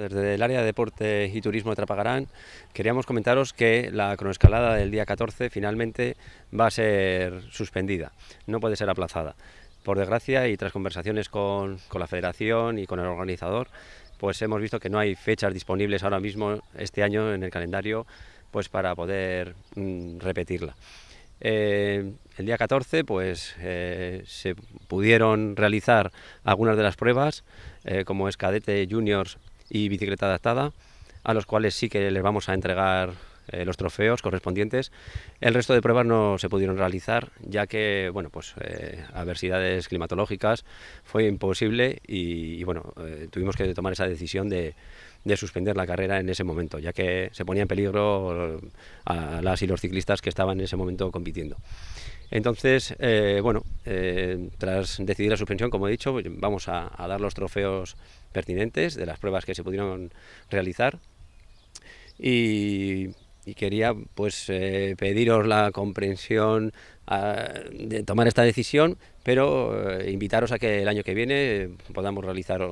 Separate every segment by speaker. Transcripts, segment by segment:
Speaker 1: Desde el área de Deporte y turismo de Trapagarán queríamos comentaros que la cronoescalada del día 14 finalmente va a ser suspendida, no puede ser aplazada. Por desgracia y tras conversaciones con, la federación y con el organizador, pues hemos visto que no hay fechas disponibles ahora mismo este año en el calendario pues para poder mm, repetirla. Eh, el día 14 pues, eh, se pudieron realizar algunas de las pruebas, eh, como escadete juniors y bicicleta adaptada, a los cuales sí que les vamos a entregar eh, los trofeos correspondientes. El resto de pruebas no se pudieron realizar, ya que, bueno, pues eh, adversidades climatológicas fue imposible y, bueno, eh, tuvimos que tomar esa decisión de, suspender la carrera en ese momento, ya que se ponía en peligro a las y los ciclistas que estaban en ese momento compitiendo. Entonces, eh, bueno, eh, tras decidir la suspensión, como he dicho, pues, vamos a, dar los trofeos pertinentes de las pruebas que se pudieron realizar. Y, quería pues eh, pediros la comprensión ah, de tomar esta decisión, pero invitaros a que el año que viene podamos realizar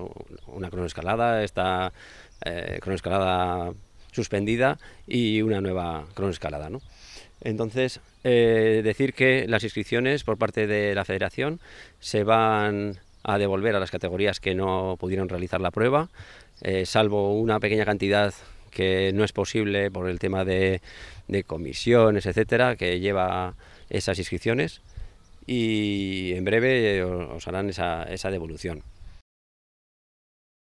Speaker 1: una cronoescalada, esta cronoescalada suspendida y una nueva cronoescalada, ¿no? Entonces, eh, decir que las inscripciones por parte de la federación se van a devolver a las categorías que no pudieron realizar la prueba, eh, salvo una pequeña cantidad que no es posible por el tema de, comisiones, etcétera, que lleva esas inscripciones y en breve eh, os harán esa devolución.